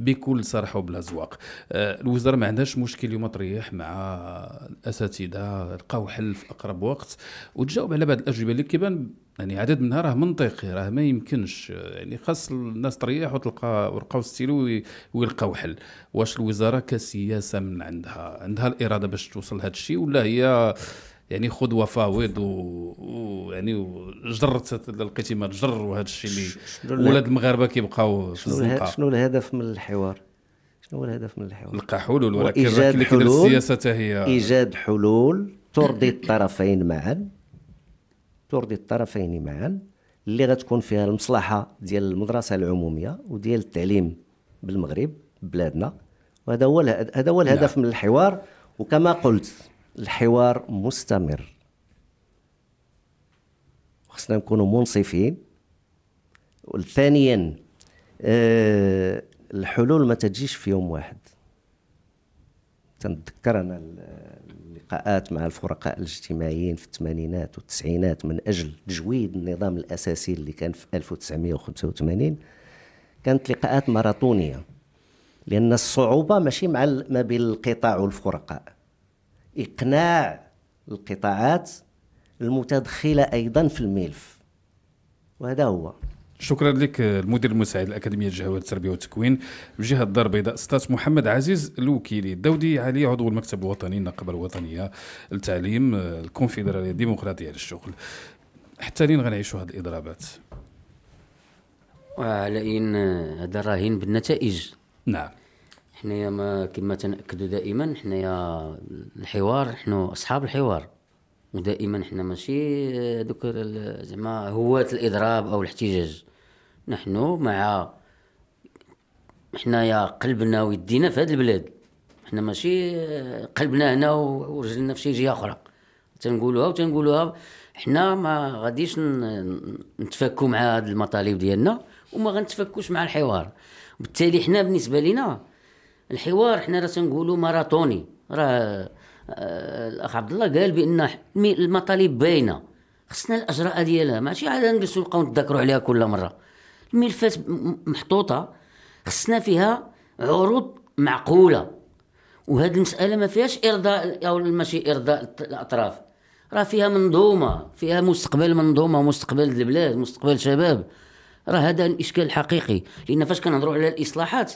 بكل صرح وبلا زواق آه، الوزاره ما عندهاش مشكل اليوم تريح مع الاساتذه لقاو حل في اقرب وقت وتجاوب على بعض الاجوبه اللي كيبان يعني عدد منها راه منطقي راه ما يمكنش يعني خاص الناس تريح وتلقى ورقه وستيلو ويلقاو حل واش الوزاره كسياسه من عندها عندها الاراده باش توصل لهذا الشيء ولا هي يعني خذ وفاوض ويعني جرت لقيتي ما تجر وهذا الشيء اللي ولاد المغاربه كيبقاو شنو الهدف من الحوار؟ شنو هو الهدف من الحوار؟ نلقى حلول ولكن اللي السياسه حتى هي ايجاد حلول ترضي الطرفين معا ترضي الطرفين معا اللي غتكون فيها المصلحه ديال المدرسه العموميه وديال التعليم بالمغرب بلادنا وهذا هو هذا هو الهدف نعم. من الحوار وكما قلت الحوار مستمر خصنا نكونوا منصفين ثانيا آه، الحلول ما تجيش في يوم واحد تنتذكر انا اللقاءات مع الفرقاء الاجتماعيين في الثمانينات والتسعينات من اجل تجويد النظام الاساسي اللي كان في 1985 كانت لقاءات ماراثونيه لان الصعوبه ماشي مع ما بين القطاع والفرقاء إقناع القطاعات المتدخلة أيضا في الملف وهذا هو شكرا لك المدير المساعد الأكاديمية الجهوية للتربية والتكوين بجهة الدار البيضاء أستاذ محمد عزيز الوكيلي الدودي علي عضو المكتب الوطني النقابة الوطنية للتعليم الكونفدرالية الديمقراطية للشغل حتى لين غنعيشوا هذه الإضرابات إن هذا راهين بالنتائج نعم حنايا ما كما تناكدوا دائما حنايا الحوار نحن اصحاب الحوار ودائما حنا ماشي آه، دوك زعما هواة الاضراب او الاحتجاج نحن مع حنايا قلبنا ويدينا في هذه البلاد حنا ماشي آه، قلبنا هنا ورجلنا في شي جهه اخرى تنقولوها وتنقولوها حنا ما غاديش نتفكوا مع هاد المطالب ديالنا وما غنتفكوش مع الحوار بالتالي حنا بالنسبه لنا الحوار حنا راه تنقولوا ماراطوني راه آه، الاخ عبد الله قال بان المطالب باينه خصنا الاجراء ديالها ماشي عاد نجلسوا نبقاو نتذكروا عليها كل مره الملفات محطوطه خصنا فيها عروض معقوله وهاد المساله ما فيهاش ارضاء او ماشي ارضاء الاطراف راه فيها منظومه فيها مستقبل منظومه مستقبل البلاد مستقبل شباب راه هذا الاشكال الحقيقي لان فاش كنهضروا على الاصلاحات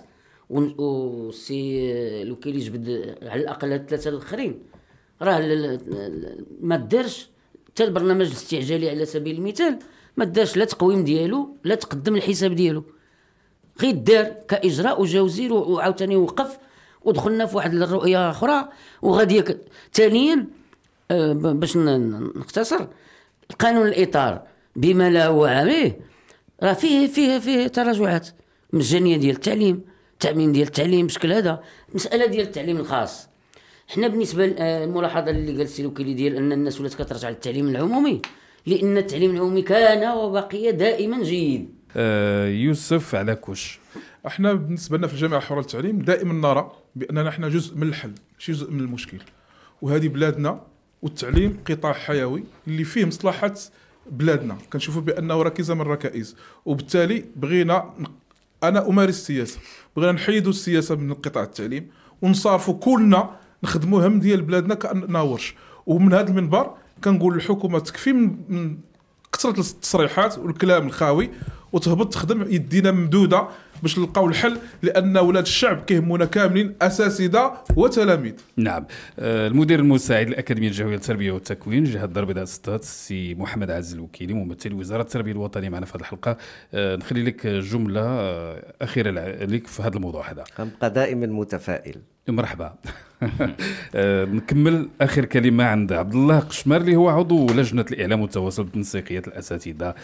وسي لوكيل يجبد على الاقل ثلاثه الاخرين راه ما دارش حتى البرنامج الاستعجالي على سبيل المثال ما دارش لا تقويم ديالو لا تقدم الحساب ديالو غير دار كاجراء جوزي وعاوتاني وقف ودخلنا في واحد الرؤيه اخرى وغادي ثانيا آه، باش نختصر القانون الاطار بما لا هو عليه راه فيه فيه فيه تراجعات مجانيه ديال التعليم التامين ديال التعليم بشكل هذا مساله ديال التعليم الخاص حنا بالنسبه للملاحظه آه، اللي قال السي لوكيلي ديال ان الناس ولات كترجع للتعليم العمومي لان التعليم العمومي كان وبقي دائما جيد آه يوسف على كوش احنا بالنسبه لنا في الجامعه الحره للتعليم دائما نرى باننا احنا جزء من الحل ماشي جزء من المشكل وهذه بلادنا والتعليم قطاع حيوي اللي فيه مصلحه بلادنا كنشوفوا بانه ركيزه من الركائز وبالتالي بغينا انا امارس السياسه بغينا نحيدوا السياسه من قطاع التعليم ونصارفوا كلنا نخدموا هم ديال بلادنا كاننا ورش ومن هذا المنبر كنقول الحكومه تكفي من كثره التصريحات والكلام الخاوي وتهبط تخدم يدينا ممدوده باش نلقاو الحل لان ولاد الشعب كيهمونا كاملين اساتذه وتلاميذ نعم آه، المدير المساعد للاكاديميه الجهويه للتربيه والتكوين جهه الدار البيضاء ستات سي محمد عز الوكيلي ممثل وزاره التربيه الوطنيه معنا في هذه الحلقه آه، نخلي لك جمله آه، اخيره لك في هذا الموضوع هذا غنبقى دائما متفائل مرحبا نكمل اخر كلمه عند عبد الله قشمر اللي هو عضو لجنه الاعلام والتواصل بتنسيقيه الاساتذه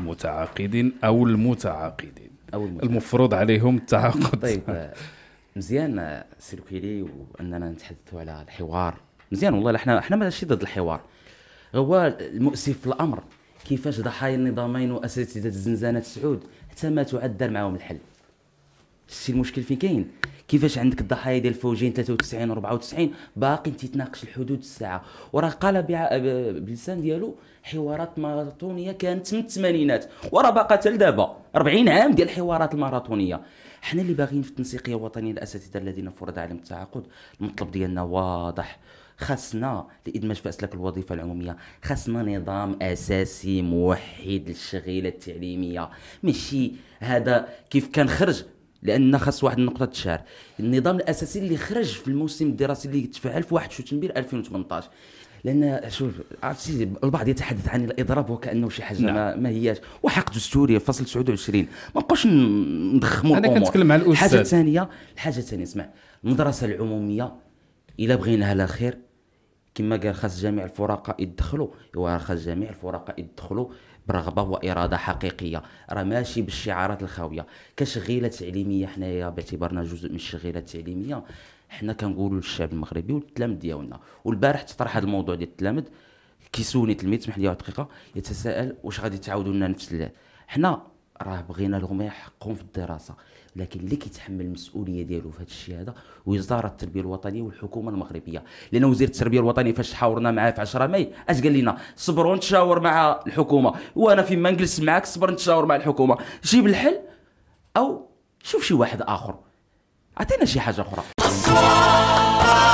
المتعاقدين او المتعاقدين او المتهم. المفروض عليهم التعاقد طيب آه، مزيان آه، سي واننا نتحدث على الحوار مزيان والله احنا احنا ماشي ضد الحوار هو المؤسف في الامر كيفاش ضحايا النظامين واساتذه الزنزانه السعود حتى ما تعدل معهم الحل شتي المشكل فين كاين كيفاش عندك الضحايا ديال الفوجين 93 94 باقي تيتناقش الحدود الساعه وراه قال بلسان ديالو حوارات ماراثونيه كانت من الثمانينات وراه باقا حتى لدابا 40 عام ديال الحوارات الماراثونيه حنا اللي باغيين في التنسيقيه الوطنيه الاساتذه الذين فرض عليهم التعاقد المطلب ديالنا واضح خاصنا لادماج في اسلاك الوظيفه العموميه خاصنا نظام اساسي موحد للشغيله التعليميه ماشي هذا كيف كان خرج لان خاص واحد النقطه تشار النظام الاساسي اللي خرج في الموسم الدراسي اللي تفعل في 1 شتنبير 2018 لان شوف عرفتي البعض يتحدث عن الاضراب وكانه شي حاجه نعم. ما, ما هياش وحق دستوري فصل 29 ما بقاش نضخموا انا كنتكلم على الاستاذ حاجه ثانيه الحاجه الثانيه اسمع المدرسه العموميه الا بغيناها على خير كما قال خاص جميع الفرقاء يدخلوا خاص جميع الفرقاء يدخلوا برغبه واراده حقيقيه راه ماشي بالشعارات الخاويه كشغيله تعليميه حنايا باعتبارنا جزء من الشغيله التعليميه حنا كنقولوا للشعب المغربي والتلامذ ديالنا والبارح تطرح هذا الموضوع ديال التلامذ كيسوني تلميذ سمح لي واحد دقيقه يتساءل واش غادي تعاودوا لنا نفس حنا راه بغينا لهم يحقهم في الدراسه لكن اللي كيتحمل المسؤوليه ديالو في هذا الشيء هذا وزاره التربيه الوطنيه والحكومه المغربيه لان وزير التربيه الوطنيه فاش حاورنا معاه في 10 ماي اش قال لنا صبروا نتشاور مع الحكومه وانا فيما نجلس معاك صبر نتشاور مع الحكومه جيب الحل او شوف شي واحد اخر عطينا شي حاجه اخرى